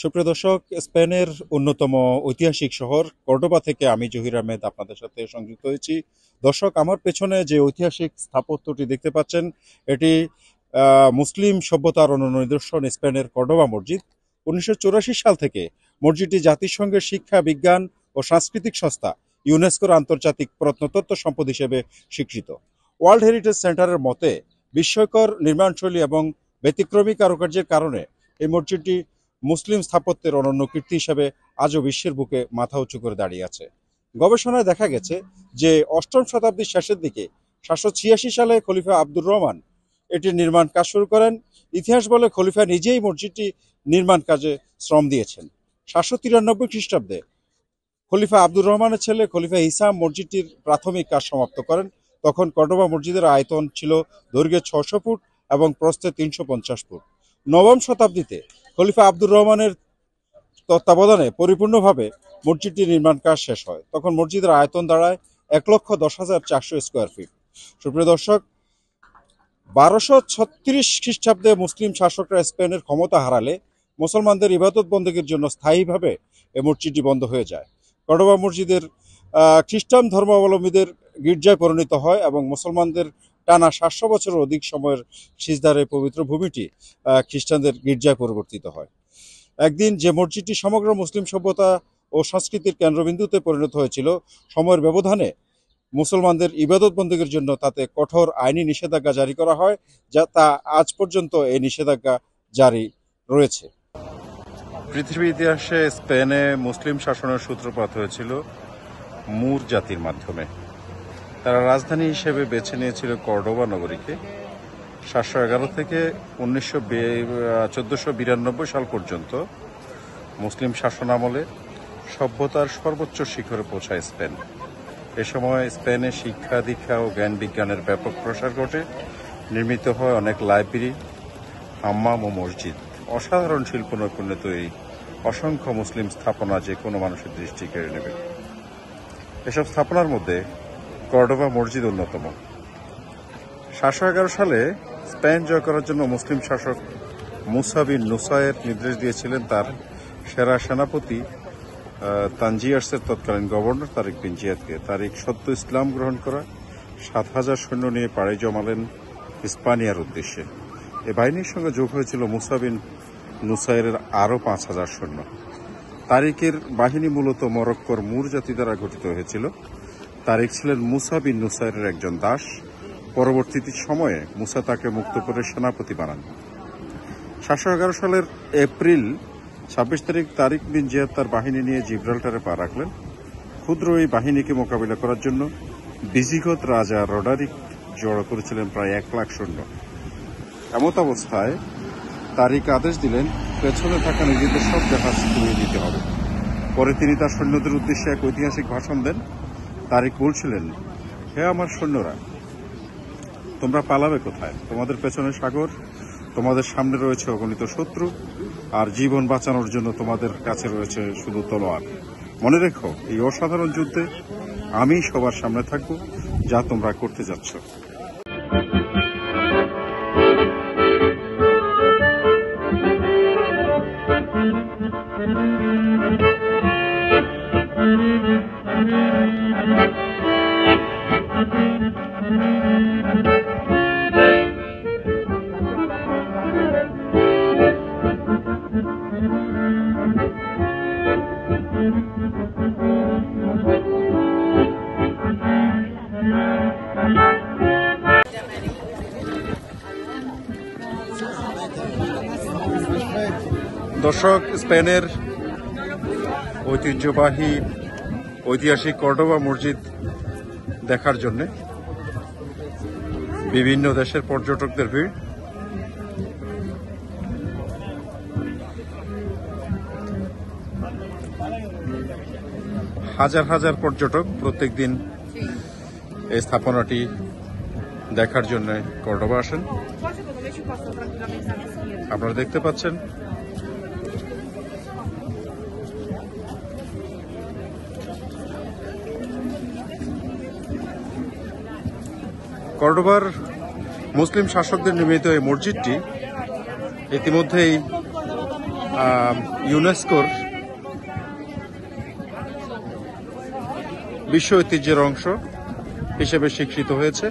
সুপ্রিয় দর্শক স্পেনের অন্যতম ঐতিহাসিক শহর কর্ডোবা থেকে আমি জহির আহমেদ আপনাদের সাথে সংযুক্ত হয়েছি দর্শক আমার পেছনে যে ঐতিহাসিক স্থাপত্যটি দেখতে পাচ্ছেন এটি মুসলিম সভ্যতার অনন্য নিদর্শন স্পেনের কর্ডোবা মসজিদ উনিশশো সাল থেকে মসজিদটি জাতিসংঘের শিক্ষা বিজ্ঞান ও সাংস্কৃতিক সংস্থা ইউনেস্কোর আন্তর্জাতিক প্রত্নতত্ত্ব সম্পদ হিসেবে স্বীকৃত ওয়ার্ল্ড হেরিটেজ সেন্টারের মতে বিস্ময়কর নির্মাণশৈলী এবং ব্যতিক্রমী কারুকার্যের কারণে এই মসজিদটি মুসলিম স্থাপত্যের অনন্য কীর্তি হিসাবে আজও বিশ্বের বুকে মাথা উঁচু করে দাঁড়িয়ে আছে গবেষণায় দেখা গেছে যে অষ্টম শতাব্দীর শেষের দিকে সাতশো ছিয়াশি সালে খলিফা আব্দুর রহমান এটির নির্মাণ কাজ শুরু করেন ইতিহাস বলে খলিফা নিজেই মসজিদটি নির্মাণ কাজে শ্রম দিয়েছেন সাতশো তিরানব্বই খ্রিস্টাব্দে খলিফা আব্দুর রহমানের ছেলে খলিফা ইসাম মসজিদটির প্রাথমিক কাজ সমাপ্ত করেন তখন কর্ডোবা মসজিদের আয়তন ছিল দৈর্ঘ্যে ছশো ফুট এবং প্রস্থে তিনশো পঞ্চাশ ফুট নবম শতাব্দীতে খলিফা আব্দুর রহমানের তত্ত্বাবধানে পরিপূর্ণভাবে মসজিদটির নির্মাণ কাজ শেষ হয় তখন মসজিদের আয়তন দাঁড়ায় এক লক্ষ দশ হাজার চারশো স্কোয়ার ফিট সুপ্রিয় দর্শক বারোশো ছত্রিশ খ্রিস্টাব্দে মুসলিম শাসকরা স্পেনের ক্ষমতা হারালে মুসলমানদের ইবাদত বন্দীগীর জন্য স্থায়ীভাবে এ মসজিদটি বন্ধ হয়ে যায় কডবা মসজিদের খ্রিস্টান ধর্মাবলম্বীদের গির্জায় পরিণত হয় এবং মুসলমানদের টানা সাতশো বছরের অধিক সময়ের সিজদার এই পবিত্র ভূমিটি খ্রিস্টানদের গির্জায় পরিবর্তিত হয় একদিন যে মসজিদটি সমগ্র মুসলিম সভ্যতা ও সংস্কৃতির কেন্দ্রবিন্দুতে পরিণত হয়েছিল সময়ের ব্যবধানে মুসলমানদের ইবাদত ইবাদতবন্দীর জন্য তাতে কঠোর আইনি নিষেধাজ্ঞা জারি করা হয় যা তা আজ পর্যন্ত এই নিষেধাজ্ঞা জারি রয়েছে পৃথিবীর ইতিহাসে স্পেনে মুসলিম শাসনের সূত্রপাত হয়েছিল মুর জাতির মাধ্যমে তারা রাজধানী হিসেবে বেছে নিয়েছিল কর্ডোবা নগরীকে সাতশো এগারো থেকে উনিশশো চোদ্দোশো বিরানব্বই সাল পর্যন্ত মুসলিম শাসন আমলে সভ্যতার সর্বোচ্চ শিখরে পৌঁছায় স্পেন এ সময় স্পেনে শিক্ষা দীক্ষা ও জ্ঞান বিজ্ঞানের ব্যাপক প্রসার ঘটে নির্মিত হয় অনেক লাইব্রেরি হাম্মাম ও মসজিদ অসাধারণ শিল্প নৈপুণ্য তৈরি অসংখ্য মুসলিম স্থাপনা যে কোনো মানুষের দৃষ্টি কেড়ে নেবে এসব স্থাপনার মধ্যে কর্ডোভা মসজিদ অন্যতম সাতশো এগারো সালে স্পেন জয় করার জন্য মুসলিম শাসক মুসাবিন নুসায়ের নির্দেশ দিয়েছিলেন তার সেরা সেনাপতি তানজিয়ার্সের তৎকালীন গভর্নর তারিক বিন জিয়াদকে তারিক সত্য ইসলাম গ্রহণ করা সাত হাজার সৈন্য নিয়ে পাড়ে জমালেন স্পানিয়ার উদ্দেশ্যে এ বাহিনীর সঙ্গে যোগ হয়েছিল মুসাবিন নুসাইরের আরও পাঁচ হাজার সৈন্য তারিকের বাহিনী মূলত মরক্কোর মুর জাতি দ্বারা গঠিত হয়েছিল তারেক ছিলেন মুসা বিন নুসাইরের একজন দাস পরবর্তীতে সময়ে মুসা তাকে মুক্ত করে সেনাপতি বানান সাতশো এগারো সালের এপ্রিল ছাব্বিশ তারিখ তারিক বিন জিয়াদ তার বাহিনী নিয়ে জিব্রাল্টারে পা রাখলেন ক্ষুদ্র এই বাহিনীকে মোকাবিলা করার জন্য বিজিগত রাজা রডারিক জড়ো করেছিলেন প্রায় এক লাখ সৈন্য এমত অবস্থায় তারিক আদেশ দিলেন পেছনে থাকা নিজেদের সব জাহাজ তুলে দিতে হবে পরে তিনি তার সৈন্যদের উদ্দেশ্যে এক ঐতিহাসিক ভাষণ দেন তারিক বলছিলেন হে আমার সৈন্যরা তোমরা পালাবে কোথায় তোমাদের পেছনে সাগর তোমাদের সামনে রয়েছে অগণিত শত্রু আর জীবন বাঁচানোর জন্য তোমাদের কাছে রয়েছে শুধু তলোয়ার মনে রেখো এই অসাধারণ যুদ্ধে আমি সবার সামনে থাকব যা তোমরা করতে যাচ্ছ Thank you. দর্শক স্পেনের ঐতিহ্যবাহী ঐতিহাসিক কর্ডোবা মসজিদ দেখার জন্য বিভিন্ন দেশের পর্যটকদের ভিড় হাজার হাজার পর্যটক প্রত্যেক দিন এই স্থাপনাটি দেখার জন্য কর্ডোবা আসেন আপনারা দেখতে পাচ্ছেন করডোবার মুসলিম শাসকদের নির্মিত এই মসজিদটি ইতিমধ্যেই ইউনেস্কোর বিশ্ব ঐতিহ্যের অংশ হিসেবে স্বীকৃত হয়েছে